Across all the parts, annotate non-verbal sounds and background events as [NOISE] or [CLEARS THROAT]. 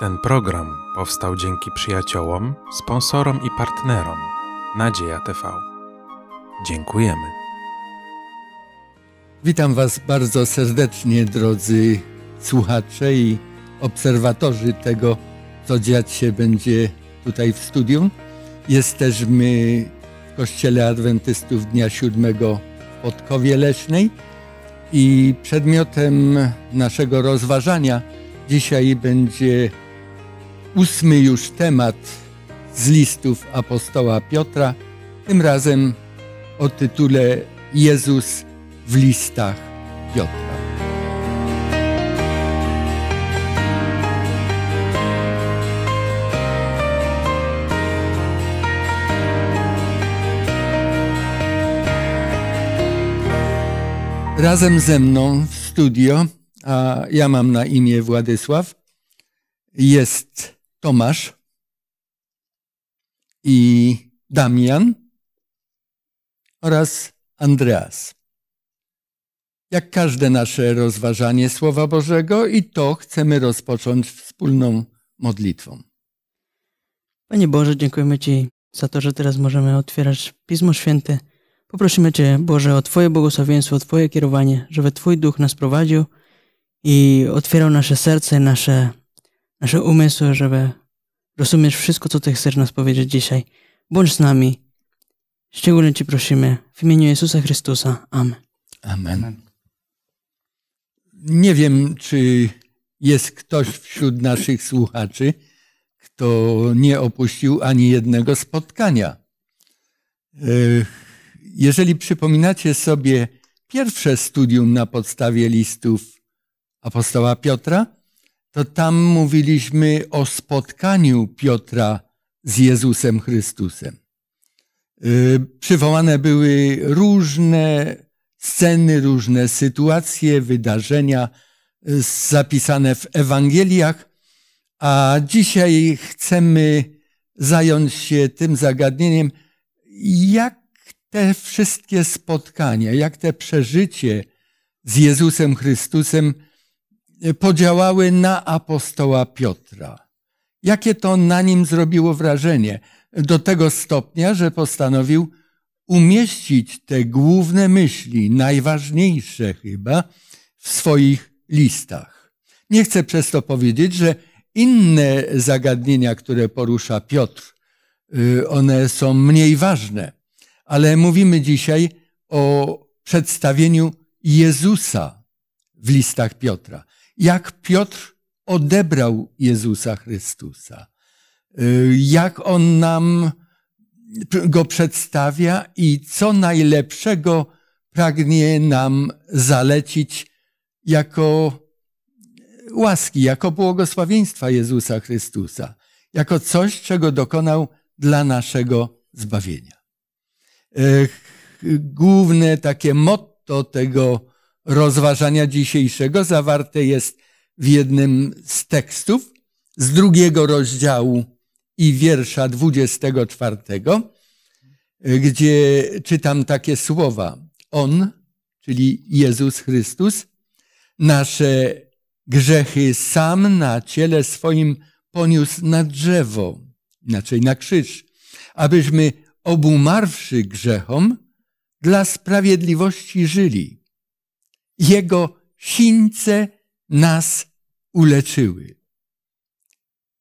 Ten program powstał dzięki przyjaciołom, sponsorom i partnerom Nadzieja TV. Dziękujemy. Witam Was bardzo serdecznie, drodzy słuchacze i obserwatorzy tego, co dziać się będzie tutaj w studium. Jesteśmy w Kościele Adwentystów Dnia Siódmego w Podkowie Leśnej i przedmiotem naszego rozważania dzisiaj będzie ósmy już temat z listów apostoła Piotra, tym razem o tytule Jezus w listach Piotra. Razem ze mną w studio, a ja mam na imię Władysław, jest Tomasz i Damian oraz Andreas. Jak każde nasze rozważanie Słowa Bożego, i to chcemy rozpocząć wspólną modlitwą. Panie Boże, dziękujemy Ci za to, że teraz możemy otwierać Pismo Święte. Poprosimy Cię, Boże, o Twoje błogosławieństwo, o Twoje kierowanie, żeby Twój duch nas prowadził i otwierał nasze serce, nasze nasze umysły, żeby rozumieć wszystko, co Ty chcesz nas powiedzieć dzisiaj. Bądź z nami. Szczególnie Ci prosimy w imieniu Jezusa Chrystusa. Amen. Amen. Nie wiem, czy jest ktoś wśród naszych słuchaczy, kto nie opuścił ani jednego spotkania. E, jeżeli przypominacie sobie pierwsze studium na podstawie listów apostoła Piotra, to tam mówiliśmy o spotkaniu Piotra z Jezusem Chrystusem. Y, przywołane były różne sceny, różne sytuacje, wydarzenia y, zapisane w Ewangeliach, a dzisiaj chcemy zająć się tym zagadnieniem, jak te wszystkie spotkania, jak te przeżycie z Jezusem Chrystusem Y, podziałały na apostoła Piotra. Jakie to na nim zrobiło wrażenie? Do tego stopnia, że postanowił umieścić te główne myśli, najważniejsze chyba, w swoich listach. Nie chcę przez to powiedzieć, że inne zagadnienia, które porusza Piotr, y, one są mniej ważne, ale mówimy dzisiaj o przedstawieniu Jezusa w listach Piotra jak Piotr odebrał Jezusa Chrystusa, y, jak on nam go przedstawia i co najlepszego pragnie nam zalecić jako łaski, jako błogosławieństwa Jezusa Chrystusa, jako coś, czego dokonał dla naszego zbawienia. Y, główne takie motto tego rozważania dzisiejszego zawarte jest w jednym z tekstów z drugiego rozdziału i wiersza 24, gdzie czytam takie słowa. On, czyli Jezus Chrystus, nasze grzechy sam na ciele swoim poniósł na drzewo, inaczej na krzyż, abyśmy obumarwszy grzechom, dla sprawiedliwości żyli. Jego sińce nas uleczyły.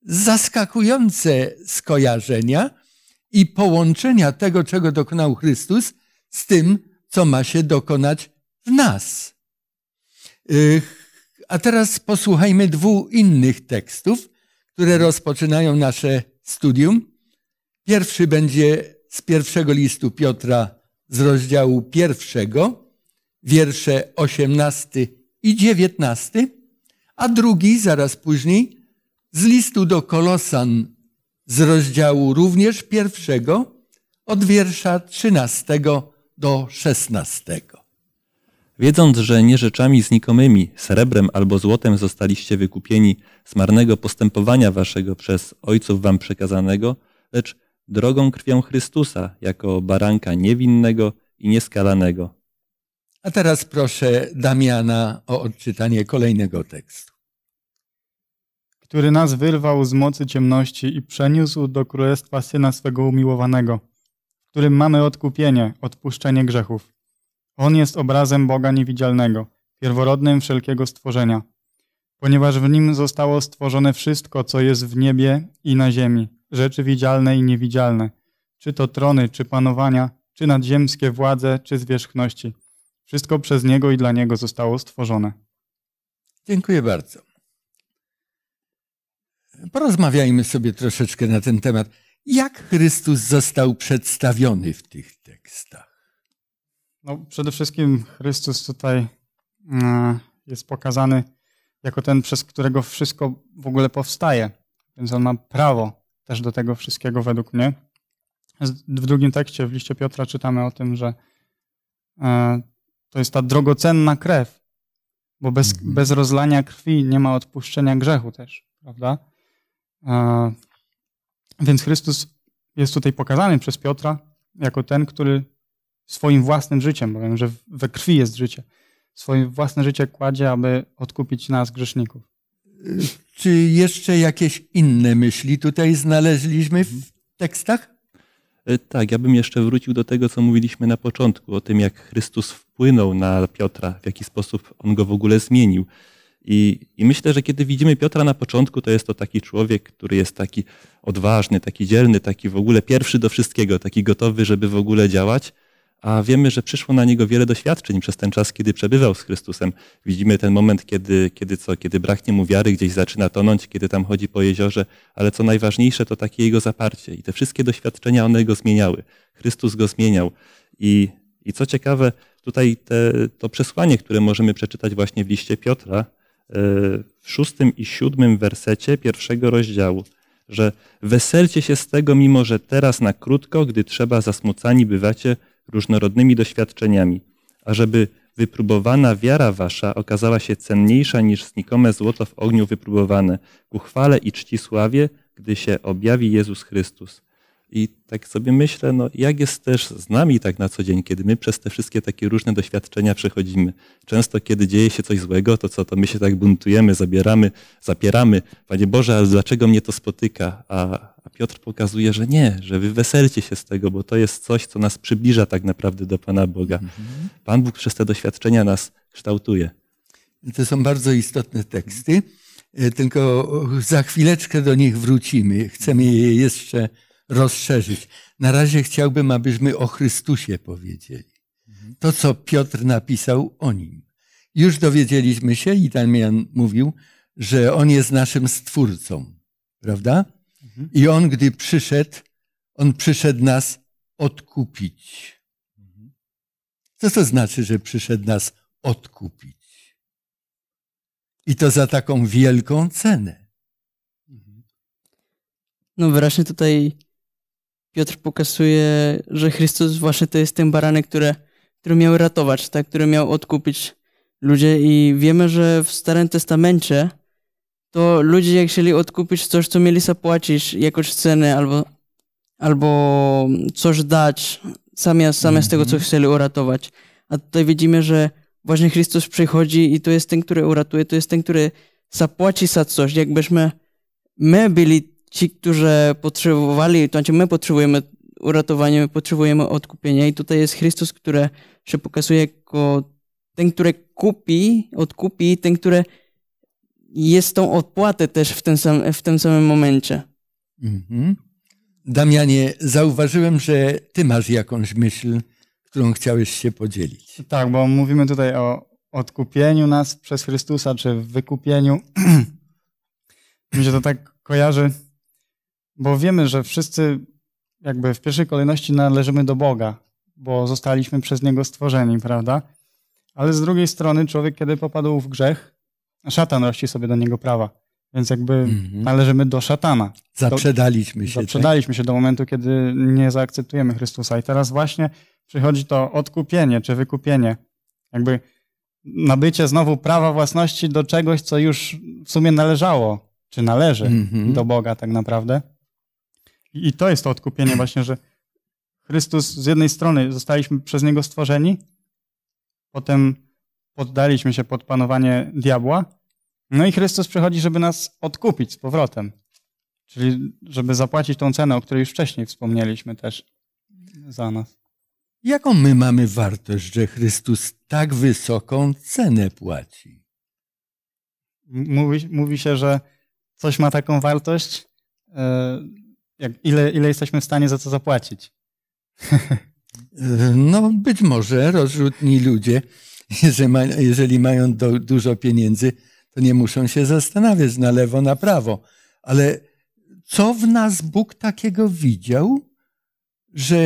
Zaskakujące skojarzenia i połączenia tego, czego dokonał Chrystus, z tym, co ma się dokonać w nas. A teraz posłuchajmy dwóch innych tekstów, które rozpoczynają nasze studium. Pierwszy będzie z pierwszego listu Piotra z rozdziału pierwszego wiersze 18 i 19, a drugi zaraz później z listu do Kolosan z rozdziału również pierwszego od wiersza 13 do 16. Wiedząc, że nie rzeczami znikomymi, srebrem albo złotem zostaliście wykupieni z marnego postępowania waszego przez ojców wam przekazanego, lecz drogą krwią Chrystusa, jako baranka niewinnego i nieskalanego, a teraz proszę Damiana o odczytanie kolejnego tekstu. Który nas wyrwał z mocy ciemności i przeniósł do królestwa syna swego umiłowanego, w którym mamy odkupienie, odpuszczenie grzechów. On jest obrazem Boga niewidzialnego, pierworodnym wszelkiego stworzenia, ponieważ w nim zostało stworzone wszystko, co jest w niebie i na ziemi, rzeczy widzialne i niewidzialne, czy to trony, czy panowania, czy nadziemskie władze, czy zwierzchności wszystko przez Niego i dla Niego zostało stworzone. Dziękuję bardzo. Porozmawiajmy sobie troszeczkę na ten temat. Jak Chrystus został przedstawiony w tych tekstach? No, przede wszystkim Chrystus tutaj e, jest pokazany jako ten, przez którego wszystko w ogóle powstaje. Więc on ma prawo też do tego wszystkiego, według mnie. W drugim tekście, w liście Piotra, czytamy o tym, że e, to jest ta drogocenna krew, bo bez, mhm. bez rozlania krwi nie ma odpuszczenia grzechu też, prawda? więc Chrystus jest tutaj pokazany przez Piotra jako ten, który swoim własnym życiem, bowiem, że we krwi jest życie, swoje własne życie kładzie, aby odkupić nas, grzeszników. Czy jeszcze jakieś inne myśli tutaj znaleźliśmy w mhm. tekstach? E, tak, ja bym jeszcze wrócił do tego, co mówiliśmy na początku, o tym, jak Chrystus wpłynął na Piotra, w jaki sposób on go w ogóle zmienił. I, I, myślę, że kiedy widzimy Piotra na początku, to jest to taki człowiek, który jest taki odważny, taki dzielny, taki w ogóle pierwszy do wszystkiego, taki gotowy, żeby w ogóle działać a wiemy, że przyszło na niego wiele doświadczeń przez ten czas, kiedy przebywał z Chrystusem. Widzimy ten moment, kiedy, kiedy co, kiedy braknie mu wiary, gdzieś zaczyna tonąć, kiedy tam chodzi po jeziorze, ale co najważniejsze, to takie jego zaparcie. I te wszystkie doświadczenia, one go zmieniały. Chrystus go zmieniał. I, i co ciekawe, tutaj te, to przesłanie, które możemy przeczytać właśnie w liście Piotra, e, w szóstym i siódmym wersecie pierwszego rozdziału, że weselcie się z tego, mimo że teraz na krótko, gdy trzeba zasmucani bywacie, różnorodnymi doświadczeniami, ażeby wypróbowana wiara wasza okazała się cenniejsza niż znikome złoto w ogniu wypróbowane, ku chwale i czci sławie, gdy się objawi Jezus Chrystus i tak sobie myślę, no jak jest też z nami tak na co dzień, kiedy my przez te wszystkie takie różne doświadczenia przechodzimy. Często, kiedy dzieje się coś złego, to co, to my się tak buntujemy, zabieramy, zapieramy. Panie Boże, ale dlaczego mnie to spotyka? A, a Piotr pokazuje, że nie, że wy weselcie się z tego, bo to jest coś, co nas przybliża tak naprawdę do Pana Boga. Mhm. Pan Bóg przez te doświadczenia nas kształtuje. To są bardzo istotne teksty, e, tylko za chwileczkę do nich wrócimy. Chcemy je jeszcze rozszerzyć. Na razie chciałbym, abyśmy o Chrystusie powiedzieli. Mhm. To, co Piotr napisał o nim. Już dowiedzieliśmy się, i Damian mówił, że on jest naszym stwórcą, prawda? Mhm. I on, gdy przyszedł, on przyszedł nas odkupić. Mhm. Co to znaczy, że przyszedł nas odkupić? I to za taką wielką cenę. No wyraźnie tutaj Piotr pokazuje, że Chrystus właśnie to jest ten baranek, który, który miał ratować, tak? który miał odkupić ludzie i wiemy, że w Starym Testamencie to ludzie jak chcieli odkupić coś, co mieli zapłacić jakąś cenę albo, albo coś dać zamiast, zamiast mm -hmm. tego, co mhm. chcieli uratować. A tutaj widzimy, że właśnie Chrystus przychodzi i to jest ten, który uratuje, to jest ten, który zapłaci za coś. Jakbyśmy my byli ci, którzy potrzebowali, to znaczy my potrzebujemy uratowania, my potrzebujemy odkupienia i tutaj jest Chrystus, który się pokazuje jako ten, który kupi, odkupi, ten, który jest tą odpłatę też w, sam, w tym samym momencie. Mhm. Damianie, zauważyłem, że ty masz jakąś myśl, którą chciałeś się podzielić. Tak, bo mówimy tutaj o odkupieniu nas przez Chrystusa, czy wykupieniu. [CLEARS THROAT] Mi się to tak kojarzy bo wiemy, że wszyscy jakby w pierwszej kolejności należymy do Boga, bo zostaliśmy przez Niego stworzeni, prawda? Ale z drugiej strony człowiek, kiedy popadł w grzech, szatan rości sobie do niego prawa. Więc jakby mhm. należymy do szatana. Zaprzedaliśmy się. Tak? Zaprzedaliśmy tak? się do momentu, kiedy nie zaakceptujemy Chrystusa. I teraz właśnie przychodzi to odkupienie czy wykupienie. Jakby nabycie znowu prawa własności do czegoś, co już w sumie należało, czy należy mhm. do Boga tak naprawdę. I to jest to odkupienie [CLEARS THROAT] właśnie, że Chrystus z jednej strony zostaliśmy przez Niego stworzeni, potem poddaliśmy się pod panowanie diabła, no i Chrystus przychodzi, żeby nas odkupić z powrotem. Czyli żeby zapłacić tą cenę, o której już wcześniej wspomnieliśmy też za nas. Jaką my mamy wartość, że Chrystus tak wysoką cenę płaci? Mówi, mówi się, że coś ma taką wartość, e, jak, ile, ile jesteśmy w stanie za to zapłacić. E, no, być może rozrzutni ludzie, [LAUGHS] jeżeli, mają do, dużo pieniędzy, to nie muszą się zastanawiać na lewo, na prawo. Ale co w nas Bóg takiego widział, że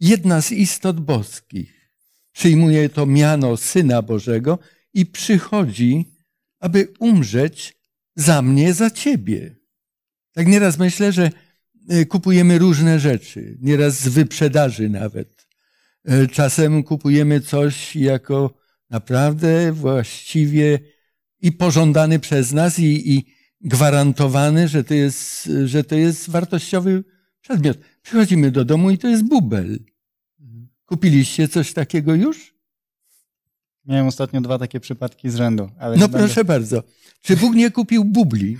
jedna z istot boskich przyjmuje to miano Syna Bożego i przychodzi, aby umrzeć za mnie, za ciebie. Tak nieraz myślę, że Y, kupujemy różne rzeczy, nieraz z wyprzedaży nawet. Y, czasem kupujemy coś jako naprawdę właściwie i pożądany przez nas i, i gwarantowany, że to, jest, że to jest wartościowy przedmiot. Przychodzimy do domu i to jest bubel. Kupiliście coś takiego już? Miałem ostatnio dwa takie przypadki z rzędu. no proszę będę... bardzo. Czy Bóg nie kupił bubli,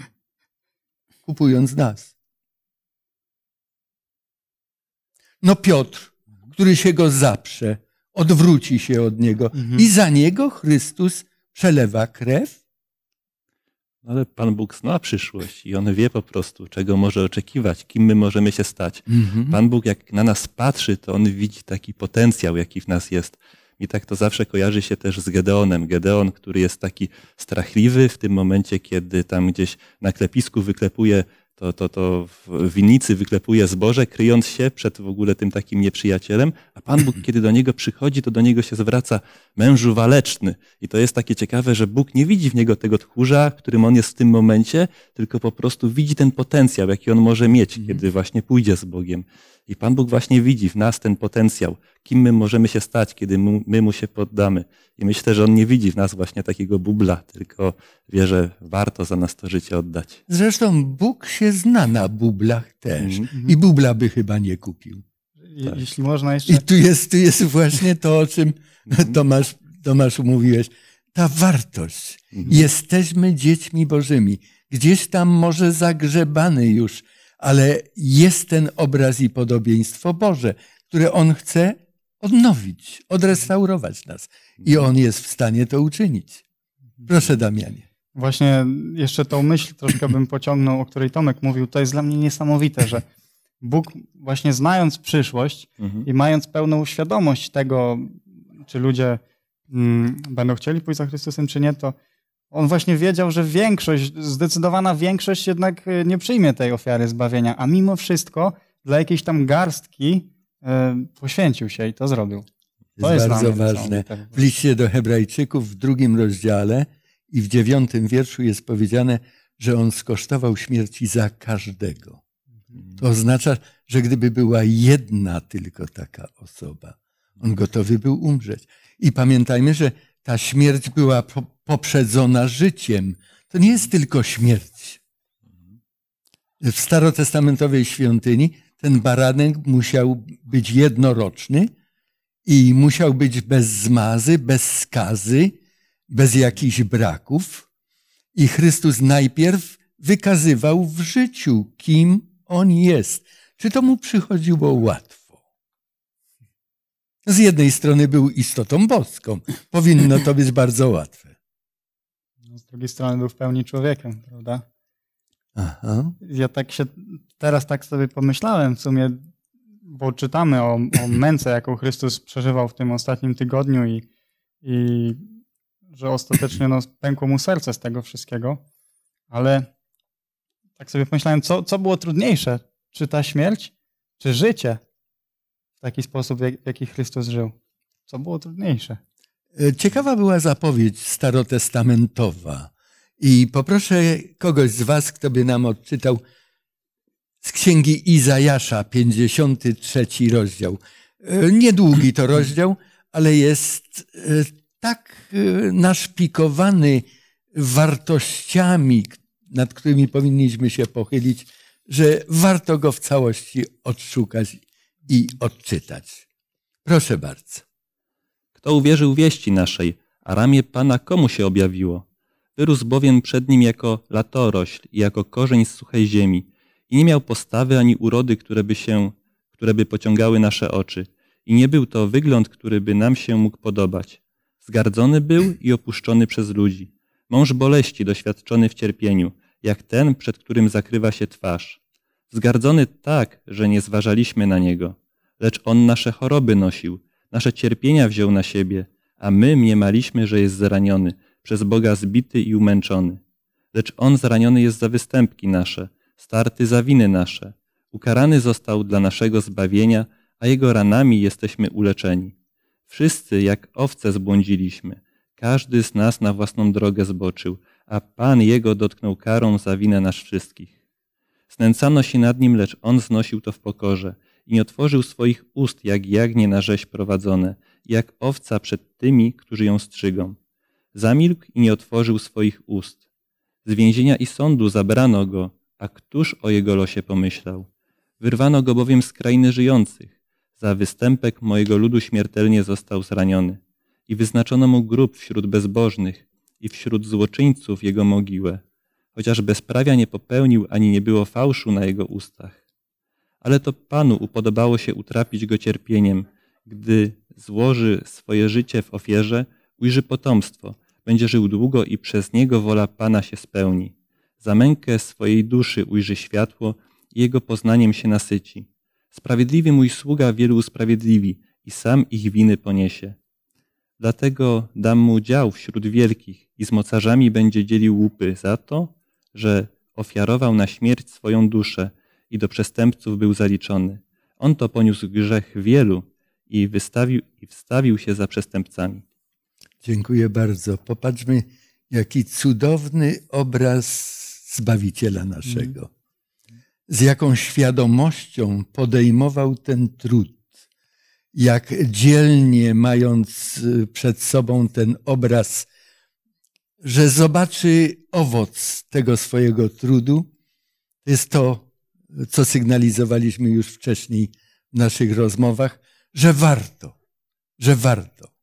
kupując nas? No Piotr, który się go zaprze, odwróci się od niego mhm. i za niego Chrystus przelewa krew? No ale Pan Bóg zna przyszłość i On wie po prostu, czego może oczekiwać, kim my możemy się stać. Mhm. Pan Bóg, jak na nas patrzy, to On widzi taki potencjał, jaki w nas jest. I tak to zawsze kojarzy się też z Gedeonem. Gedeon, który jest taki strachliwy w tym momencie, kiedy tam gdzieś na klepisku wyklepuje to, to, to w winnicy wyklepuje zboże, kryjąc się przed w ogóle tym takim nieprzyjacielem, a Pan Bóg, kiedy do niego przychodzi, to do niego się zwraca mężu waleczny. I to jest takie ciekawe, że Bóg nie widzi w niego tego tchórza, którym on jest w tym momencie, tylko po prostu widzi ten potencjał, jaki on może mieć, mhm. kiedy właśnie pójdzie z Bogiem. I Pan Bóg właśnie widzi w nas ten potencjał, kim my możemy się stać, kiedy mu, my mu się poddamy. I myślę, że on nie widzi w nas właśnie takiego bubla, tylko wie, że warto za nas to życie oddać. Zresztą Bóg się zna na bublach też mm-hmm. i bubla by chyba nie kupił. Je, tak. Jeśli można jeszcze. I tu jest, tu jest właśnie to, o czym mhm. Tomasz, Tomasz mówiłeś. Ta wartość. Mm-hmm. Jesteśmy dziećmi Bożymi. Gdzieś tam może zagrzebany już, ale jest ten obraz i podobieństwo Boże, które On chce odnowić, odrestaurować nas. I mhm. On jest w stanie to uczynić. Proszę, mhm. Damianie. Właśnie jeszcze tą myśl troszkę bym pociągnął, o której Tomek mówił. To jest dla mnie niesamowite, że Bóg, właśnie znając przyszłość mhm. i mając pełną świadomość tego, czy ludzie mm, będą chcieli pójść za Chrystusem, czy nie, to on właśnie wiedział, że większość, zdecydowana większość jednak y, nie przyjmie tej ofiary zbawienia, a mimo wszystko dla jakiejś tam garstki E, poświęcił się i to zrobił. To jest, jest bardzo ważne. Tak w liście do Hebrajczyków w drugim rozdziale i w dziewiątym wierszu jest powiedziane, że on skosztował śmierci za każdego. Mhm. To oznacza, że gdyby była jedna tylko taka osoba, on gotowy był umrzeć. I pamiętajmy, że ta śmierć była poprzedzona życiem. To nie jest tylko śmierć. Mhm. W starotestamentowej świątyni ten baranek musiał być jednoroczny i musiał być bez zmazy, bez skazy, bez jakichś braków. I Chrystus najpierw wykazywał w życiu, kim on jest. Czy to mu przychodziło łatwo? Z jednej strony był istotą boską. Powinno to być bardzo łatwe. No, z drugiej strony był w pełni człowiekiem, prawda? Aha. Ja tak się teraz tak sobie pomyślałem w sumie, bo czytamy o, o [LAUGHS] męce, jaką Chrystus przeżywał w tym ostatnim tygodniu i, i że ostatecznie no, pękło mu serce z tego wszystkiego, ale tak sobie pomyślałem, co, co było trudniejsze? Czy ta śmierć, czy życie w taki sposób, w jaki Chrystus żył? Co było trudniejsze? E, ciekawa była zapowiedź starotestamentowa. I poproszę kogoś z Was, kto by nam odczytał z księgi Izajasza, 53 rozdział. E, niedługi to rozdział, ale jest e, tak e, naszpikowany wartościami, nad którymi powinniśmy się pochylić, że warto go w całości odszukać i odczytać. Proszę bardzo. Kto uwierzył wieści naszej, a ramię Pana komu się objawiło? Wyrósł bowiem przed nim jako latorośl i jako korzeń z suchej ziemi – i nie miał postawy ani urody, które by się, które by pociągały nasze oczy. I nie był to wygląd, który by nam się mógł podobać. Zgardzony był i opuszczony przez ludzi. Mąż boleści, doświadczony w cierpieniu, jak ten, przed którym zakrywa się twarz. Zgardzony tak, że nie zważaliśmy na niego. Lecz on nasze choroby nosił, nasze cierpienia wziął na siebie, a my mniemaliśmy, że jest zraniony, przez Boga zbity i umęczony. Lecz on zraniony jest za występki nasze, starty za winy nasze, ukarany został dla naszego zbawienia, a jego ranami jesteśmy uleczeni. Wszyscy jak owce zbłądziliśmy, każdy z nas na własną drogę zboczył, a Pan jego dotknął karą za winę nas wszystkich. Znęcano się nad nim, lecz on znosił to w pokorze i nie otworzył swoich ust jak jagnie na rzeź prowadzone, jak owca przed tymi, którzy ją strzygą. Zamilkł i nie otworzył swoich ust. Z więzienia i sądu zabrano go, a któż o jego losie pomyślał? Wyrwano go bowiem z krainy żyjących. Za występek mojego ludu śmiertelnie został zraniony. I wyznaczono mu grób wśród bezbożnych i wśród złoczyńców jego mogiłę. Chociaż bezprawia nie popełnił ani nie było fałszu na jego ustach. Ale to Panu upodobało się utrapić go cierpieniem, gdy złoży swoje życie w ofierze, ujrzy potomstwo, będzie żył długo i przez niego wola Pana się spełni. Za mękę swojej duszy ujrzy światło i jego poznaniem się nasyci. Sprawiedliwy mój sługa wielu usprawiedliwi i sam ich winy poniesie. Dlatego dam mu dział wśród wielkich i z mocarzami będzie dzielił łupy za to, że ofiarował na śmierć swoją duszę i do przestępców był zaliczony. On to poniósł grzech wielu i wystawił i wstawił się za przestępcami. Dziękuję bardzo. Popatrzmy, jaki cudowny obraz Zbawiciela naszego. Z jaką świadomością podejmował ten trud, jak dzielnie mając y, przed sobą ten obraz, że zobaczy owoc tego swojego trudu, jest to, co sygnalizowaliśmy już wcześniej w naszych rozmowach, że warto, że warto.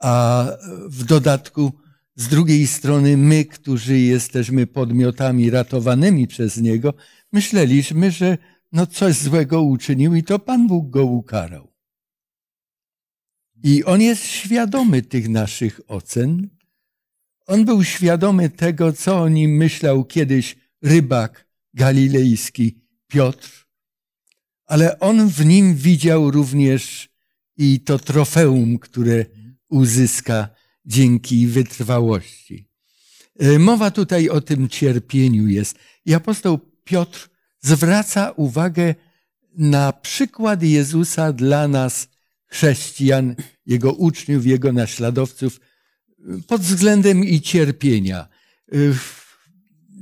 A w dodatku z drugiej strony my, którzy jesteśmy podmiotami ratowanymi przez Niego, myśleliśmy, że no coś złego uczynił i to Pan Bóg go ukarał. I On jest świadomy tych naszych ocen. On był świadomy tego, co o nim myślał kiedyś rybak galilejski Piotr, ale on w nim widział również i to trofeum, które uzyska dzięki wytrwałości. E, mowa tutaj o tym cierpieniu jest. I apostoł Piotr zwraca uwagę na przykład Jezusa dla nas, chrześcijan, jego uczniów, jego naśladowców, pod względem i cierpienia. E,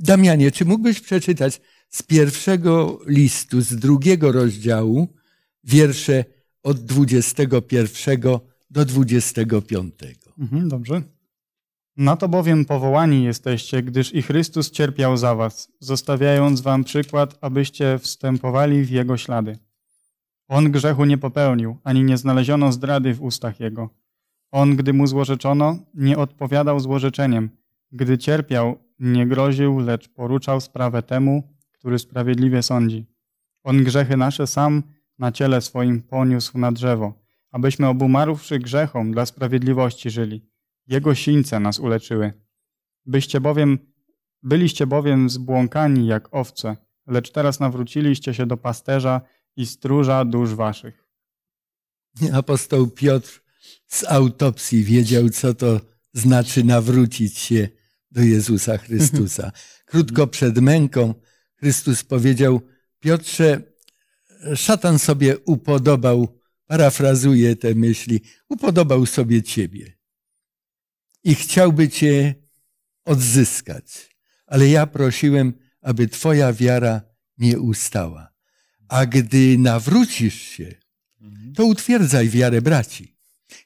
Damianie, czy mógłbyś przeczytać z pierwszego listu, z drugiego rozdziału, wiersze od 21 do 25? Mhm, dobrze. Na to bowiem powołani jesteście, gdyż i Chrystus cierpiał za was, zostawiając wam przykład, abyście wstępowali w Jego ślady. On grzechu nie popełnił, ani nie znaleziono zdrady w ustach Jego. On, gdy mu złorzeczono, nie odpowiadał złorzeczeniem. Gdy cierpiał, nie groził, lecz poruczał sprawę temu, który sprawiedliwie sądzi. On grzechy nasze sam na ciele swoim poniósł na drzewo abyśmy obumarłszy grzechom dla sprawiedliwości żyli. Jego sińce nas uleczyły. Byście bowiem, byliście bowiem zbłąkani jak owce, lecz teraz nawróciliście się do pasterza i stróża dusz waszych. Apostoł Piotr z autopsji wiedział, co to znaczy nawrócić się do Jezusa Chrystusa. [LAUGHS] Krótko przed męką Chrystus powiedział: Piotrze, szatan sobie upodobał parafrazuję te myśli, upodobał sobie Ciebie i chciałby Cię odzyskać. Ale ja prosiłem, aby Twoja wiara nie ustała. A gdy nawrócisz się, mhm. to utwierdzaj wiarę braci.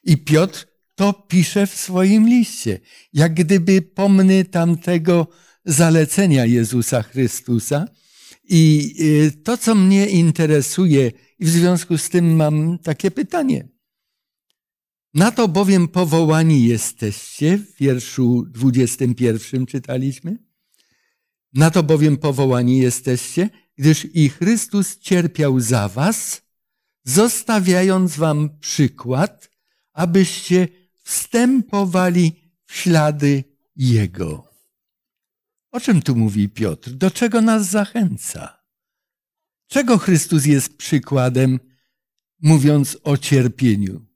I Piotr to pisze w swoim liście, jak gdyby pomny tamtego zalecenia Jezusa Chrystusa, i y, to, co mnie interesuje, i w związku z tym mam takie pytanie. Na to bowiem powołani jesteście, w wierszu 21 czytaliśmy. Na to bowiem powołani jesteście, gdyż i Chrystus cierpiał za was, zostawiając wam przykład, abyście wstępowali w ślady Jego. O czym tu mówi Piotr? Do czego nas zachęca? Czego Chrystus jest przykładem, mówiąc o cierpieniu?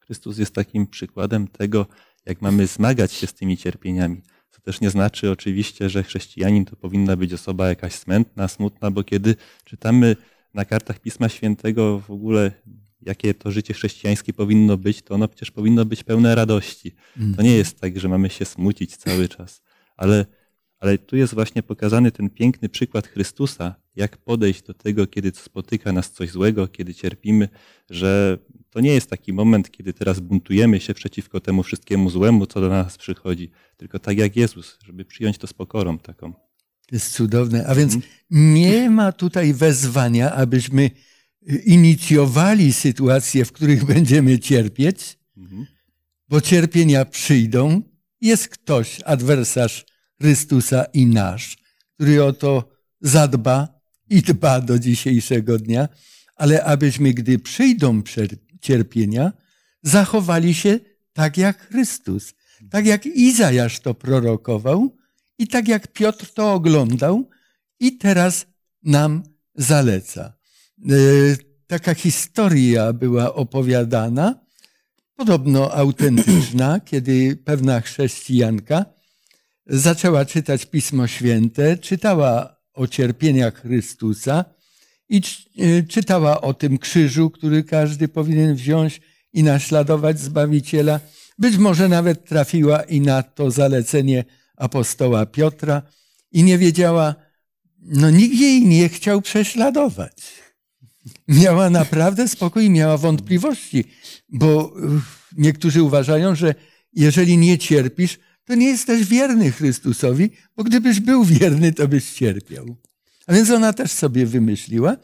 Chrystus jest takim przykładem tego, jak mamy zmagać się z tymi cierpieniami. To też nie znaczy oczywiście, że chrześcijanin to powinna być osoba jakaś smętna, smutna, bo kiedy czytamy na kartach Pisma Świętego w ogóle, jakie to życie chrześcijańskie powinno być, to ono przecież powinno być pełne radości. To nie mhm. jest tak, że mamy się smucić cały czas, ale ale tu jest właśnie pokazany ten piękny przykład Chrystusa, jak podejść do tego, kiedy spotyka nas coś złego, kiedy cierpimy, że to nie jest taki moment, kiedy teraz buntujemy się przeciwko temu wszystkiemu złemu, co do nas przychodzi, tylko tak jak Jezus, żeby przyjąć to z pokorą taką. To jest cudowne. A więc mhm. nie ma tutaj wezwania, abyśmy inicjowali sytuacje, w których [LAUGHS] będziemy cierpieć, mhm. bo cierpienia przyjdą. Jest ktoś, adwersarz, Chrystusa i nasz, który o to zadba i dba do dzisiejszego dnia, ale abyśmy, gdy przyjdą cierpienia, zachowali się tak jak Chrystus, tak jak Izajasz to prorokował i tak jak Piotr to oglądał i teraz nam zaleca. E, taka historia była opowiadana, podobno autentyczna, kiedy pewna chrześcijanka zaczęła czytać Pismo Święte, czytała o cierpieniach Chrystusa i y, czytała o tym krzyżu, który każdy powinien wziąć i naśladować Zbawiciela. Być może nawet trafiła i na to zalecenie apostoła Piotra i nie wiedziała, no nikt jej nie chciał prześladować. Miała naprawdę spokój, miała wątpliwości, bo y, niektórzy uważają, że jeżeli nie cierpisz, to nie jesteś wierny Chrystusowi, bo gdybyś był wierny, to byś cierpiał. A więc ona też sobie wymyśliła.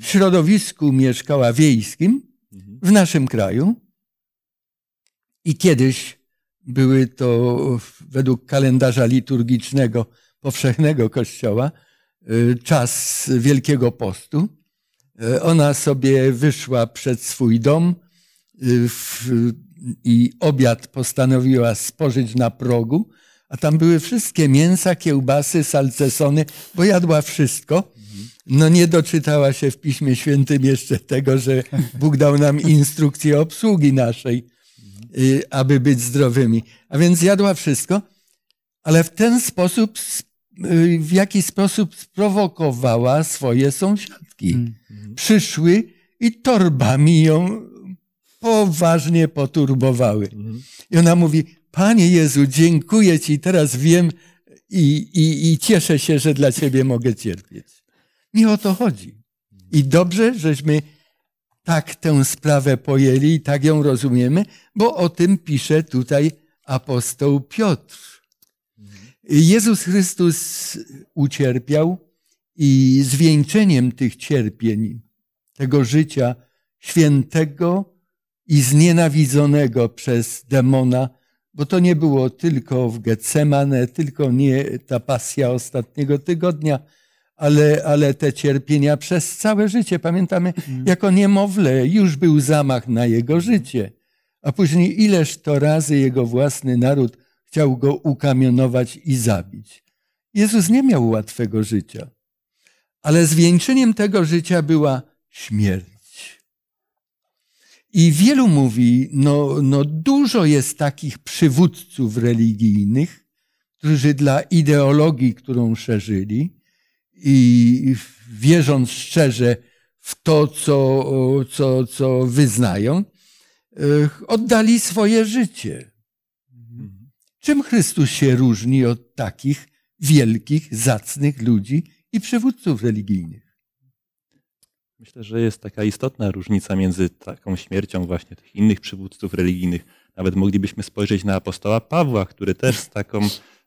W środowisku mieszkała wiejskim w naszym kraju. I kiedyś były to według kalendarza liturgicznego powszechnego kościoła y, czas Wielkiego Postu. Y, ona sobie wyszła przed swój dom y, w i obiad postanowiła spożyć na progu, a tam były wszystkie mięsa, kiełbasy, salcesony, bo jadła wszystko. No nie doczytała się w Piśmie Świętym jeszcze tego, że Bóg dał nam instrukcję obsługi naszej, y, aby być zdrowymi. A więc jadła wszystko, ale w ten sposób, y, w jaki sposób sprowokowała swoje sąsiadki. Mm. Przyszły i torbami ją poważnie poturbowały. Mhm. I ona mówi, Panie Jezu, dziękuję Ci, teraz wiem i, i, i cieszę się, że dla Ciebie mogę cierpieć. Nie o to chodzi. I dobrze, żeśmy tak tę sprawę pojęli i tak ją rozumiemy, bo o tym pisze tutaj apostoł Piotr. Mhm. Jezus Chrystus ucierpiał i zwieńczeniem tych cierpień, tego życia świętego, i znienawidzonego przez demona, bo to nie było tylko w Getsemane, tylko nie ta pasja ostatniego tygodnia, ale, ale te cierpienia przez całe życie. Pamiętamy, mm. jako niemowlę już był zamach na jego życie, a później ileż to razy jego własny naród chciał go ukamionować i zabić. Jezus nie miał łatwego życia, ale zwieńczeniem tego życia była śmierć. I wielu mówi, no, no dużo jest takich przywódców religijnych, którzy dla ideologii, którą szerzyli i wierząc szczerze w to, co, co, co wyznają, e, oddali swoje życie. Czym Chrystus się różni od takich wielkich, zacnych ludzi i przywódców religijnych? Myślę, że jest taka istotna różnica między taką śmiercią właśnie tych innych przywódców religijnych. Nawet moglibyśmy spojrzeć na apostoła Pawła, który też z taką,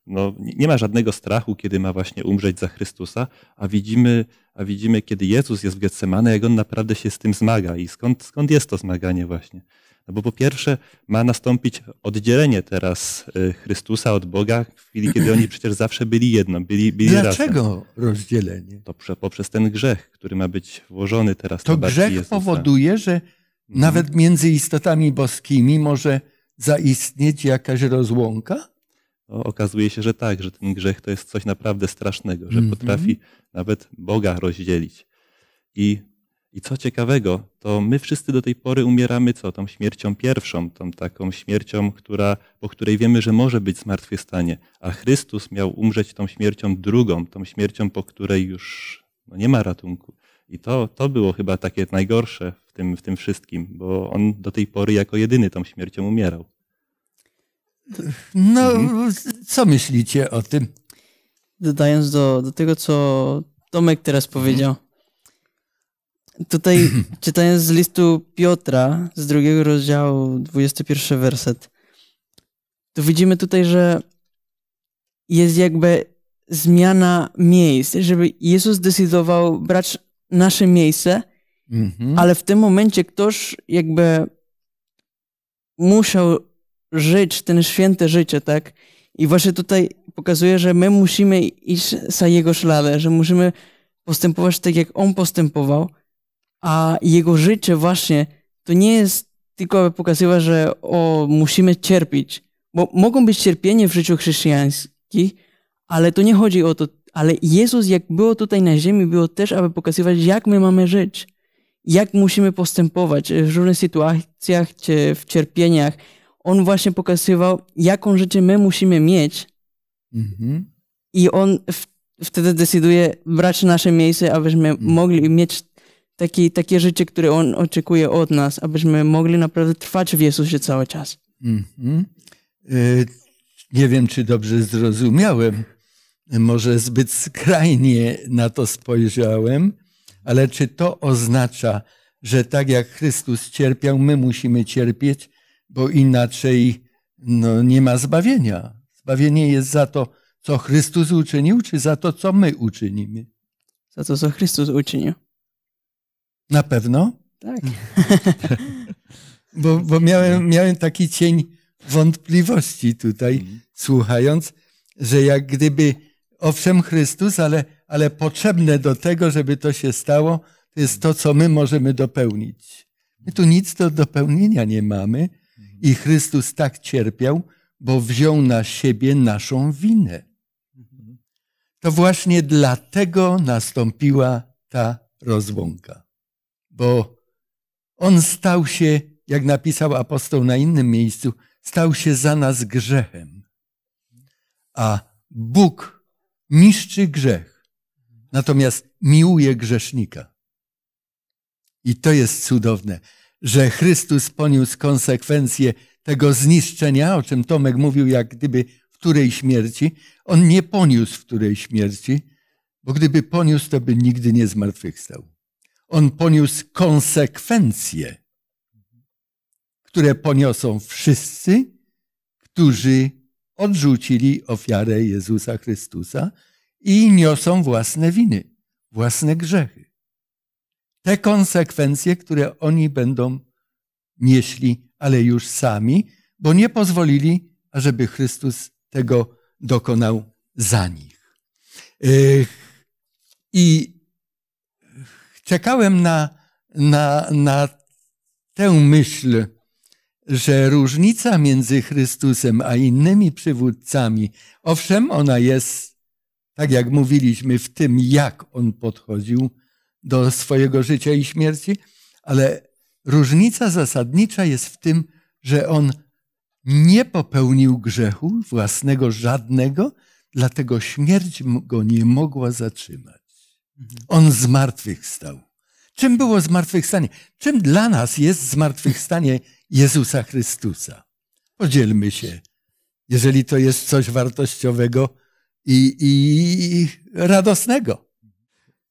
no, nie ma żadnego strachu, kiedy ma właśnie umrzeć za Chrystusa, a widzimy, a widzimy kiedy Jezus jest w Getsemane, jak on naprawdę się z tym zmaga i skąd, skąd jest to zmaganie właśnie. No bo po pierwsze ma nastąpić oddzielenie teraz y, Chrystusa od Boga w chwili, kiedy oni [CLEARS THROAT] przecież zawsze byli jedno, byli, byli Dlaczego razem. rozdzielenie? To prze, poprzez ten grzech, który ma być włożony teraz to grzech Jezusa. powoduje, że mhm. nawet między istotami boskimi może zaistnieć jakaś rozłąka? No, okazuje się, że tak, że ten grzech to jest coś naprawdę strasznego, że mhm. potrafi nawet Boga rozdzielić. I i co ciekawego, to my wszyscy do tej pory umieramy co? Tą śmiercią pierwszą, tą taką śmiercią, która, po której wiemy, że może być zmartwychwstanie. A Chrystus miał umrzeć tą śmiercią drugą, tą śmiercią, po której już no, nie ma ratunku. I to, to było chyba takie najgorsze w tym, w tym wszystkim, bo on do tej pory jako jedyny tą śmiercią umierał. No, mhm. co myślicie o tym? Dodając do, do tego, co Tomek teraz powiedział. Mhm Tutaj [LAUGHS] czytając z listu Piotra z drugiego rozdziału, 21 werset, to widzimy tutaj, że jest jakby zmiana miejsc, żeby Jezus decydował brać nasze miejsce, mhm. ale w tym momencie ktoś jakby musiał żyć ten święte życie, tak? I właśnie tutaj pokazuje, że my musimy iść za Jego śladem, że musimy postępować tak, jak On postępował, a jego życie właśnie to nie jest tylko aby pokazywać, że o, musimy cierpieć, bo mogą być cierpienie w życiu chrześcijańskim, ale to nie chodzi o to. Ale Jezus, jak było tutaj na ziemi, było też, aby pokazywać, jak my mamy żyć, jak musimy postępować w różnych sytuacjach czy w cierpieniach. On właśnie pokazywał, jaką życie my musimy mieć. Mhm. I on wtedy decyduje brać nasze miejsce, abyśmy mhm. mogli mieć taki, takie życie, które On oczekuje od nas, abyśmy mogli naprawdę trwać w Jezusie cały czas. Mm -hmm. nie wiem, czy dobrze zrozumiałem. Może zbyt skrajnie na to spojrzałem, ale czy to oznacza, że tak jak Chrystus cierpiał, my musimy cierpieć, bo inaczej no, nie ma zbawienia. Zbawienie jest za to, co Chrystus uczynił, czy za to, co my uczynimy? Za to, co Chrystus uczynił. Na pewno? Tak. Mm. [LAUGHS] bo, bo miałem, miałem taki cień wątpliwości tutaj, mhm. słuchając, że jak gdyby, owszem, Chrystus, ale, ale potrzebne do tego, żeby to się stało, to jest to, co my możemy dopełnić. My tu nic do dopełnienia nie mamy mhm. i Chrystus tak cierpiał, bo wziął na siebie naszą winę. Mhm. To właśnie dlatego nastąpiła ta rozłąka bo on stał się, jak napisał apostoł na innym miejscu, stał się za nas grzechem. A Bóg niszczy grzech, natomiast miłuje grzesznika. I to jest cudowne, że Chrystus poniósł konsekwencje tego zniszczenia, o czym Tomek mówił, jak gdyby w której śmierci. On nie poniósł w której śmierci, bo gdyby poniósł, to by nigdy nie zmartwychwstał on poniósł konsekwencje, które poniosą wszyscy, którzy odrzucili ofiarę Jezusa Chrystusa i niosą własne winy, własne grzechy. Te konsekwencje, które oni będą nieśli, ale już sami, bo nie pozwolili, ażeby Chrystus tego dokonał za nich. I czekałem na, na, na tę myśl, że różnica między Chrystusem a innymi przywódcami, owszem, ona jest, tak jak mówiliśmy, w tym, jak on podchodził do swojego życia i śmierci, ale różnica zasadnicza jest w tym, że on nie popełnił grzechu własnego żadnego, dlatego śmierć go nie mogła zatrzymać. Mhm. On zmartwychwstał. Czym było zmartwychwstanie? Czym dla nas jest zmartwychwstanie Jezusa Chrystusa? Podzielmy się, jeżeli to jest coś wartościowego i, i radosnego.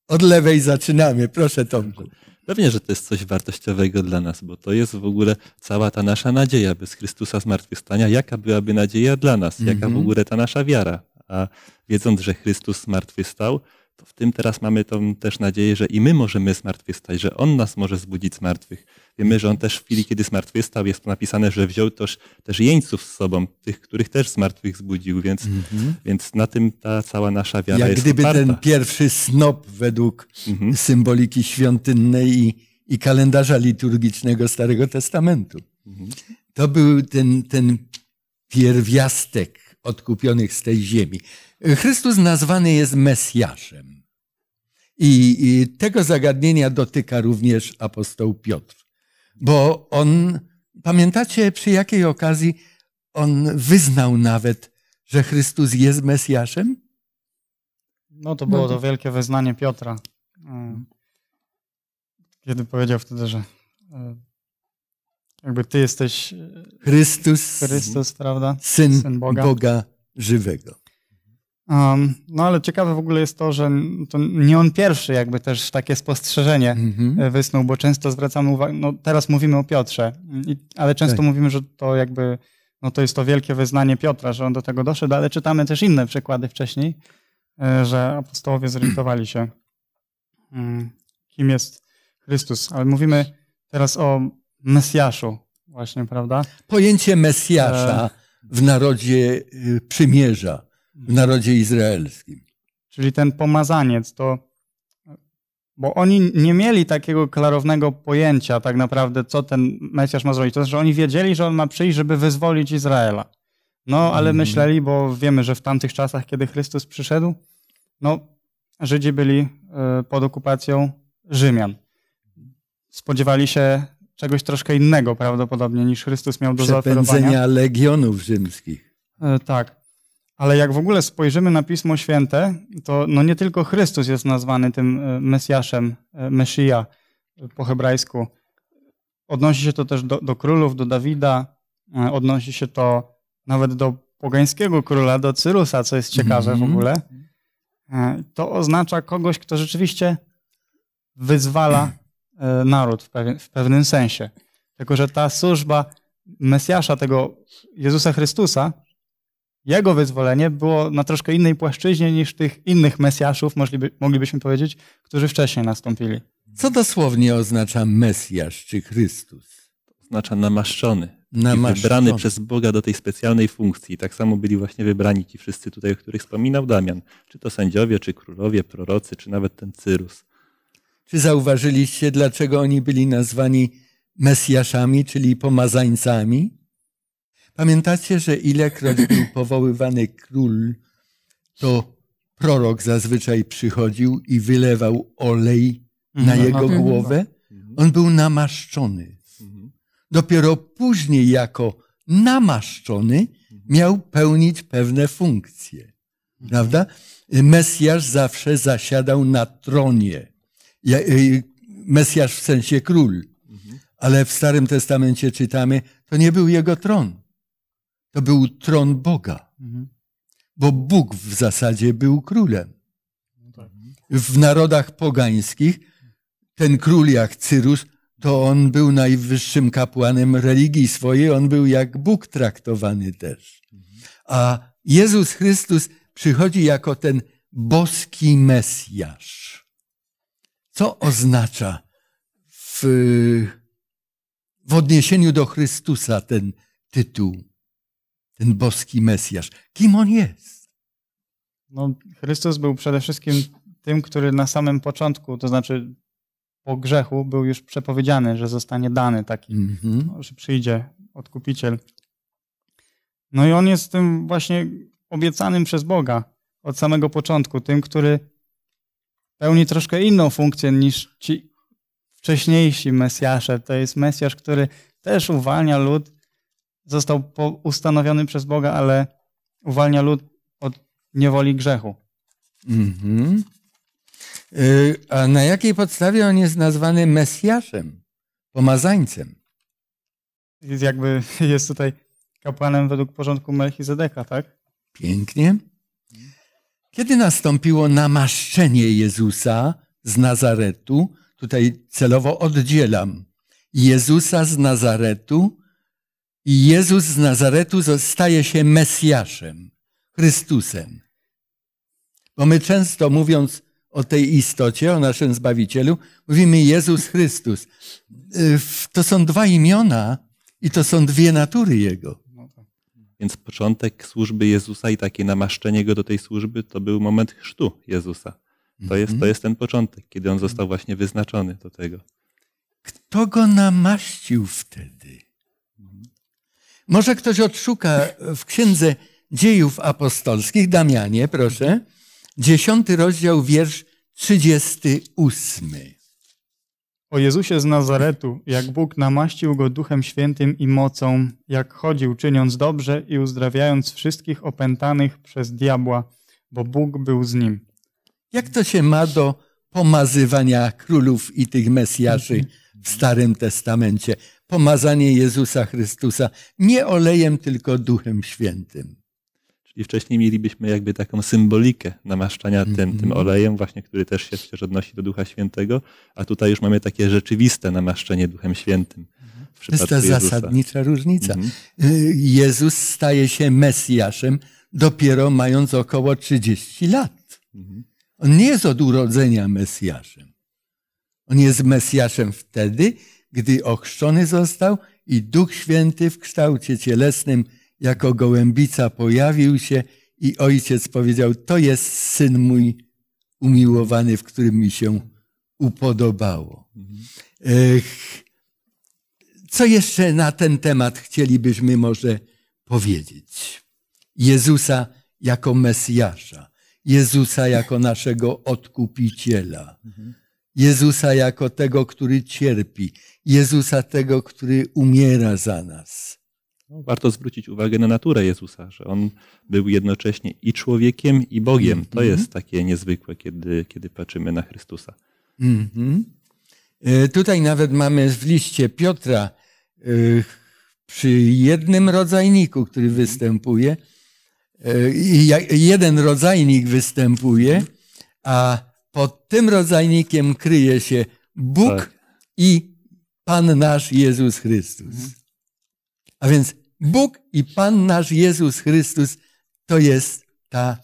Od lewej zaczynamy, proszę Tomku. Pewnie, że to jest coś wartościowego dla nas, bo to jest w ogóle cała ta nasza nadzieja bez Chrystusa zmartwychwstania. Jaka byłaby nadzieja dla nas? Jaka mhm. w ogóle ta nasza wiara? A wiedząc, że Chrystus zmartwychwstał, to w tym teraz mamy tą też nadzieję, że i my możemy zmartwychwstać, że On nas może zbudzić z martwych. Wiemy, że On też w chwili, kiedy zmartwychwstał, jest napisane, że wziął też, też jeńców z sobą, tych, których też z martwych zbudził, więc, mhm. więc na tym ta cała nasza wiara Jak jest gdyby oparta. ten pierwszy snop według mhm. symboliki świątynnej i, i kalendarza liturgicznego Starego Testamentu. Mhm. To był ten, ten pierwiastek odkupionych z tej ziemi. Chrystus nazwany jest Mesjaszem. I tego zagadnienia dotyka również apostoł Piotr, bo on, pamiętacie przy jakiej okazji on wyznał nawet, że Chrystus jest Mesjaszem? No to było no to tak. wielkie wyznanie Piotra, e, kiedy powiedział wtedy, że e, jakby ty jesteś e, Chrystus, Chrystus prawda? Syn, Syn Boga. Boga żywego. Um, no ale ciekawe w ogóle jest to, że to nie on pierwszy jakby też takie spostrzeżenie mhm. E, wysnuł, bo często zwracamy uwagę, no teraz mówimy o Piotrze, i, ale często tak. mówimy, że to jakby, no to jest to wielkie wyznanie Piotra, że on do tego doszedł, ale czytamy też inne przykłady wcześniej, e, że apostołowie zorientowali się, mm, kim jest Chrystus. Ale mówimy teraz o Mesjaszu właśnie, prawda? Pojęcie Mesjasza e... w narodzie y, przymierza w narodzie izraelskim. Czyli ten pomazaniec to. Bo oni nie mieli takiego klarownego pojęcia tak naprawdę, co ten Mesjasz ma zrobić. To znaczy, oni wiedzieli, że on ma przyjść, żeby wyzwolić Izraela. No, ale mhm. myśleli, bo wiemy, że w tamtych czasach, kiedy Chrystus przyszedł, no, Żydzi byli e, pod okupacją Rzymian. Spodziewali się czegoś troszkę innego prawdopodobnie niż Chrystus miał do zaoferowania. Przepędzenia legionów rzymskich. E, tak. Ale jak w ogóle spojrzymy na Pismo Święte, to no nie tylko Chrystus jest nazwany tym e, Mesjaszem, e, Meszyja e, po hebrajsku. Odnosi się to też do, do królów, do Dawida, odnosi się to nawet do pogańskiego króla, do Cyrusa, co jest ciekawe mm -hmm. w mhm. ogóle. To oznacza kogoś, kto rzeczywiście wyzwala naród w, pewien, w pewnym sensie. Tylko, że ta służba Mesjasza, tego Jezusa Chrystusa, jego wyzwolenie było na troszkę innej płaszczyźnie niż tych innych Mesjaszów, możliby, moglibyśmy powiedzieć, którzy wcześniej nastąpili. Co dosłownie oznacza Mesjasz czy Chrystus? Oznacza namaszczony. namaszczony. wybrany przez Boga do tej specjalnej funkcji. Tak samo byli właśnie wybrani ci wszyscy tutaj, o których wspominał Damian. Czy to sędziowie, czy królowie, prorocy, czy nawet ten Cyrus. Czy zauważyliście, dlaczego oni byli nazwani Mesjaszami, czyli pomazańcami? Pamiętacie, że ilekroć był powoływany król, to prorok zazwyczaj przychodził i wylewał olej na mhm. jego mhm. głowę? Mhm. On był namaszczony. Dopiero później, jako namaszczony, miał pełnić pewne funkcje. Prawda? Mesjasz zawsze zasiadał na tronie. Y, Mesjasz w sensie król. Ale w Starym Testamencie czytamy, to nie był jego tron. To był tron Boga, mhm. bo Bóg w zasadzie był królem. No tak. W narodach pogańskich ten król jak Cyrus, to on był najwyższym kapłanem religii swojej, on był jak Bóg traktowany też. Mhm. A Jezus Chrystus przychodzi jako ten boski Mesjasz. Co oznacza w, w odniesieniu do Chrystusa ten tytuł? ten boski Mesjasz? Kim on jest? No, Chrystus był przede wszystkim tym, który na samym początku, to znaczy po grzechu, był już przepowiedziany, że zostanie dany taki, mm-hmm. że przyjdzie odkupiciel. No i on jest tym właśnie obiecanym przez Boga od samego początku, tym, który pełni troszkę inną funkcję niż ci wcześniejsi Mesjasze. To jest Mesjasz, który też uwalnia lud został ustanowiony przez Boga, ale uwalnia lud od niewoli grzechu. Mhm. Y, a na jakiej podstawie on jest nazwany Mesjaszem, pomazańcem? Jest jakby [LAUGHS] jest tutaj kapłanem według porządku Melchizedeka, tak? Pięknie. Kiedy nastąpiło namaszczenie Jezusa z Nazaretu, tutaj celowo oddzielam Jezusa z Nazaretu i Jezus z Nazaretu staje się Mesjaszem, Chrystusem. Bo my często mówiąc o tej istocie, o naszym Zbawicielu, mówimy Jezus Chrystus. Y, to są dwa imiona i to są dwie natury Jego. No tak. Więc początek służby Jezusa i takie namaszczenie Go do tej służby to był moment chrztu Jezusa. To jest, to mhm. jest ten początek, kiedy On został właśnie wyznaczony do tego. Kto Go namaścił wtedy? Może ktoś odszuka w księdze dziejów apostolskich, Damianie, proszę, dziesiąty rozdział, wiersz 38. O Jezusie z Nazaretu, jak Bóg namaścił go duchem świętym i mocą, jak chodził, czyniąc dobrze i uzdrawiając wszystkich opętanych przez diabła, bo Bóg był z nim. Jak to się ma do pomazywania królów i tych mesjaszy w Starym Testamencie? pomazanie Jezusa Chrystusa nie olejem, tylko Duchem Świętym. Czyli wcześniej mielibyśmy jakby taką symbolikę namaszczania tym, mm -hmm. tym mhm. olejem, właśnie, który też się przecież odnosi do Ducha Świętego, a tutaj już mamy takie rzeczywiste namaszczenie Duchem Świętym. To jest ta zasadnicza różnica. Mm -hmm. Jezus staje się Mesjaszem dopiero mając około 30 lat. Mm -hmm. On nie jest od urodzenia Mesjaszem. On jest Mesjaszem wtedy, gdy ochrzczony został i Duch Święty w kształcie cielesnym jako gołębica pojawił się i ojciec powiedział, to jest syn mój umiłowany, w którym mi się upodobało. Ech, co jeszcze na ten temat chcielibyśmy może powiedzieć? Jezusa jako Mesjasza, Jezusa jako naszego Odkupiciela. Mhm. Jezusa jako tego, który cierpi, Jezusa tego, który umiera za nas. No, warto zwrócić uwagę na naturę Jezusa, że on był jednocześnie i człowiekiem, i Bogiem. To mm -hmm. jest takie niezwykłe, kiedy, kiedy patrzymy na Chrystusa. Mm -hmm. Tutaj nawet mamy w liście Piotra e, przy jednym rodzajniku, który występuje, e, jeden rodzajnik występuje, a pod tym rodzajnikiem kryje się Bóg tak. i Pan nasz Jezus Chrystus. Mhm. A więc Bóg i Pan nasz Jezus Chrystus to jest ta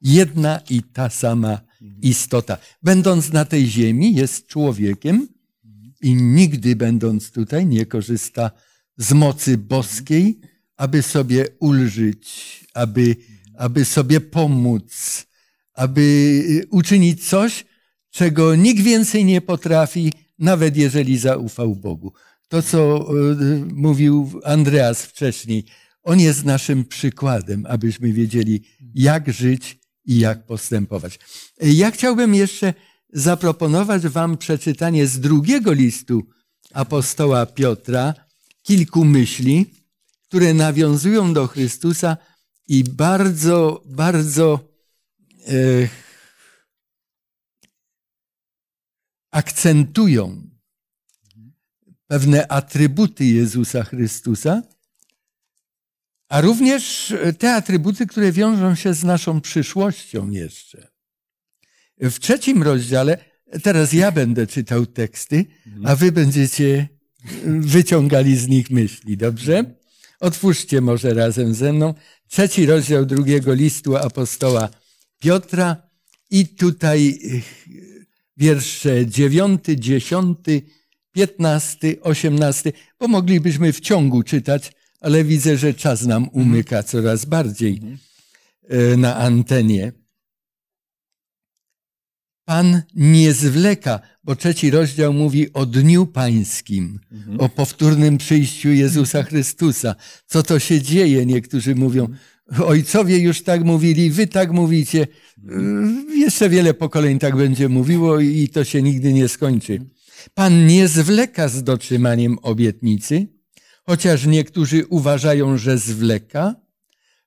jedna i ta sama mhm. istota. Będąc na tej ziemi, jest człowiekiem mhm. i nigdy będąc tutaj nie korzysta z mocy boskiej, aby sobie ulżyć, aby, aby sobie pomóc, aby y, uczynić coś, czego nikt więcej nie potrafi, nawet jeżeli zaufał Bogu. To, co y, mówił Andreas wcześniej, on jest naszym przykładem, abyśmy wiedzieli, jak żyć i jak postępować. Ja chciałbym jeszcze zaproponować Wam przeczytanie z drugiego listu apostoła Piotra, kilku myśli, które nawiązują do Chrystusa i bardzo, bardzo akcentują pewne atrybuty Jezusa Chrystusa, a również e, te atrybuty, które wiążą się z naszą przyszłością jeszcze. W trzecim rozdziale, teraz ja będę czytał teksty, mhm. a wy będziecie e, wyciągali z nich myśli, dobrze? Mhm. Otwórzcie może razem ze mną trzeci rozdział drugiego listu apostoła Piotra i tutaj y, wiersze 9, 10, 15, 18, bo moglibyśmy w ciągu czytać, ale widzę, że czas nam mhm. umyka coraz bardziej mhm. y, na antenie. Pan nie zwleka, bo trzeci rozdział mówi o Dniu Pańskim, mhm. o powtórnym przyjściu Jezusa Chrystusa. Co to się dzieje? Niektórzy mówią, mhm ojcowie już tak mówili, wy tak mówicie. Y, jeszcze wiele pokoleń tak będzie mówiło i to się nigdy nie skończy. Pan nie zwleka z dotrzymaniem obietnicy, chociaż niektórzy uważają, że zwleka,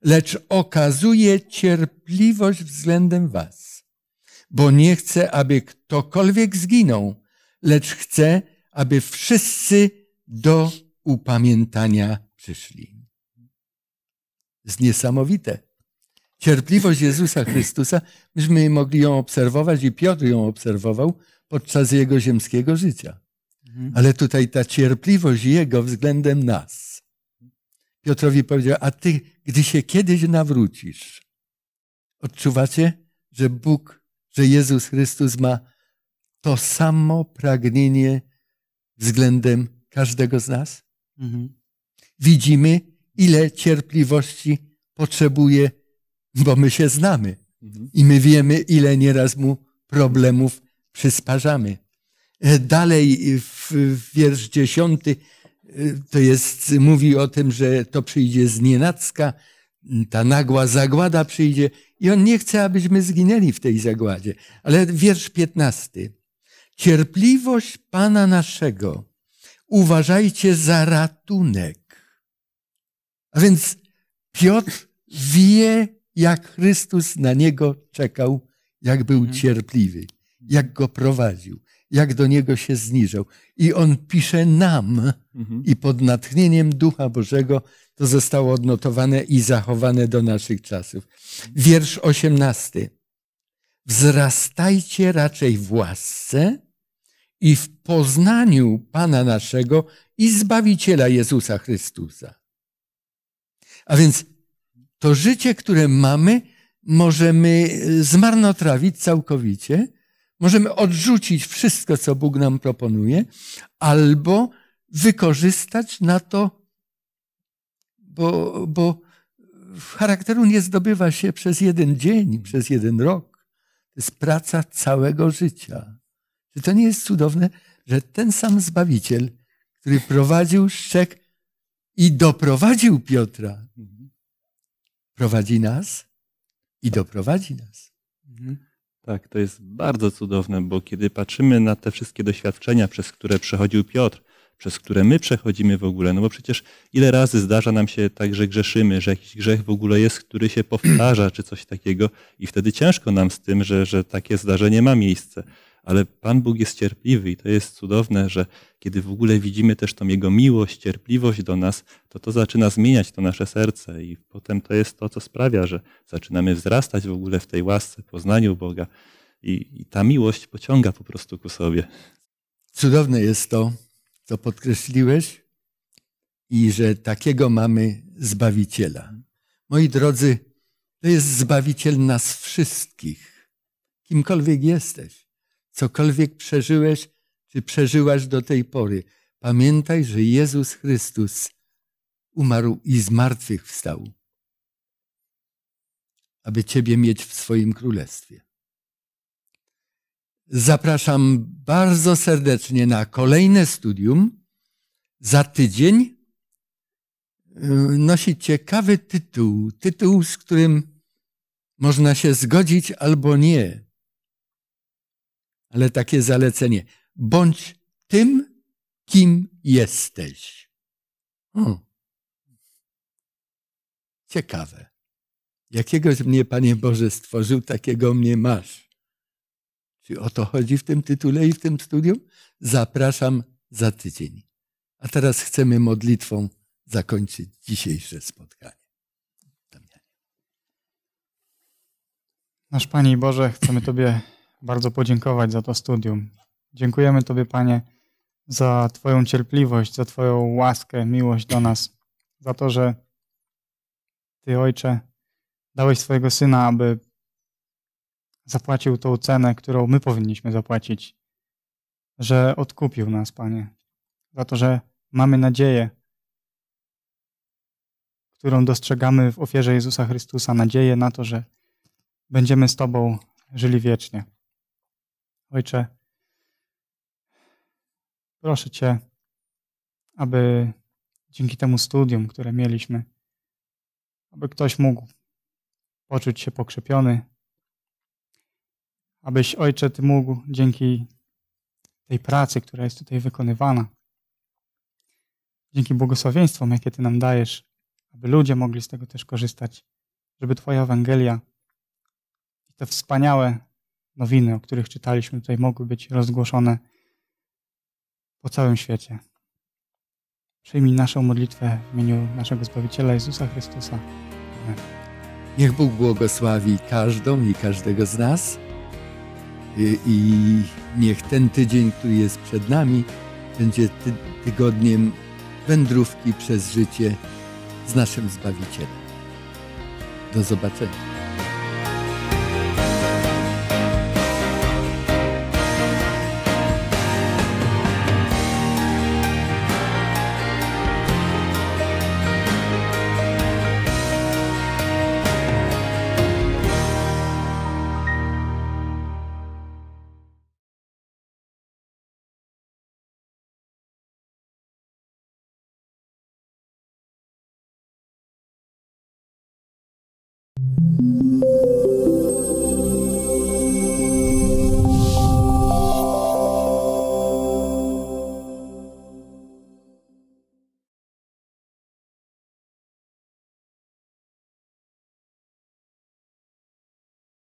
lecz okazuje cierpliwość względem was, bo nie chce, aby ktokolwiek zginął, lecz chce, aby wszyscy do upamiętania przyszli jest niesamowite. Cierpliwość Jezusa Chrystusa, myśmy mogli ją obserwować i Piotr ją obserwował podczas jego ziemskiego życia. Mhm. Ale tutaj ta cierpliwość jego względem nas. Piotrowi powiedział, a ty, gdy się kiedyś nawrócisz, odczuwacie, że Bóg, że Jezus Chrystus ma to samo pragnienie względem każdego z nas? Mhm. Widzimy ile cierpliwości potrzebuje, bo my się znamy mhm. i my wiemy, ile nieraz mu problemów przysparzamy. E, dalej w wiersz dziesiąty e, to jest, mówi o tym, że to przyjdzie z nienacka, ta nagła zagłada przyjdzie i on nie chce, abyśmy zginęli w tej zagładzie. Ale wiersz piętnasty. Cierpliwość Pana naszego uważajcie za ratunek a więc Piotr wie, jak Chrystus na niego czekał, jak był mhm. cierpliwy, jak go prowadził, jak do niego się zniżał. I on pisze nam, mhm. i pod natchnieniem Ducha Bożego to zostało odnotowane i zachowane do naszych czasów. Wiersz osiemnasty. Wzrastajcie raczej w łasce i w poznaniu Pana naszego i Zbawiciela Jezusa Chrystusa. A więc to życie, które mamy, możemy e, zmarnotrawić całkowicie, możemy odrzucić wszystko, co Bóg nam proponuje, albo wykorzystać na to, bo, bo charakteru nie zdobywa się przez jeden dzień, przez jeden rok. To jest praca całego życia. Czy to nie jest cudowne, że ten sam Zbawiciel, który prowadził szczek i doprowadził Piotra. Prowadzi nas i doprowadzi nas. Mhm. Tak, to jest bardzo cudowne, bo kiedy patrzymy na te wszystkie doświadczenia, przez które przechodził Piotr, przez które my przechodzimy w ogóle, no bo przecież ile razy zdarza nam się tak, że grzeszymy, że jakiś grzech w ogóle jest, który się powtarza, czy coś takiego, i wtedy ciężko nam z tym, że, że takie zdarzenie ma miejsce ale Pan Bóg jest cierpliwy i to jest cudowne, że kiedy w ogóle widzimy też tą Jego miłość, cierpliwość do nas, to to zaczyna zmieniać to nasze serce i potem to jest to, co sprawia, że zaczynamy wzrastać w ogóle w tej łasce, poznaniu Boga i, i ta miłość pociąga po prostu ku sobie. Cudowne jest to, co podkreśliłeś i że takiego mamy Zbawiciela. Moi drodzy, to jest Zbawiciel nas wszystkich, kimkolwiek jesteś cokolwiek przeżyłeś czy przeżyłaś do tej pory. Pamiętaj, że Jezus Chrystus umarł i z martwych wstał, aby Ciebie mieć w swoim królestwie. Zapraszam bardzo serdecznie na kolejne studium za tydzień. Y, nosi ciekawy tytuł, tytuł, z którym można się zgodzić albo nie ale takie zalecenie. Bądź tym, kim jesteś. Hmm. Ciekawe. Jakiegoś mnie, Panie Boże, stworzył, takiego mnie masz. Czy o to chodzi w tym tytule i w tym studium? Zapraszam za tydzień. A teraz chcemy modlitwą zakończyć dzisiejsze spotkanie. Nasz Panie Boże, chcemy Tobie bardzo podziękować za to studium. Dziękujemy Tobie, Panie, za Twoją cierpliwość, za Twoją łaskę, miłość do nas, za to, że Ty, Ojcze, dałeś swojego Syna, aby zapłacił tą cenę, którą my powinniśmy zapłacić, że odkupił nas, Panie, za to, że mamy nadzieję, którą dostrzegamy w ofierze Jezusa Chrystusa, nadzieję na to, że będziemy z Tobą żyli wiecznie. Ojcze, proszę Cię, aby dzięki temu studium, które mieliśmy, aby ktoś mógł poczuć się pokrzepiony, abyś Ojcze Ty mógł dzięki tej pracy, która jest tutaj wykonywana, dzięki błogosławieństwom, jakie Ty nam dajesz, aby ludzie mogli z tego też korzystać, żeby Twoja Ewangelia i te wspaniałe nowiny, o których czytaliśmy tutaj, mogły być rozgłoszone po całym świecie. Przyjmij naszą modlitwę w imieniu naszego Zbawiciela Jezusa Chrystusa. Amen. Niech Bóg błogosławi każdą i każdego z nas i niech ten tydzień, który jest przed nami, będzie ty tygodniem wędrówki przez życie z naszym Zbawicielem. Do zobaczenia.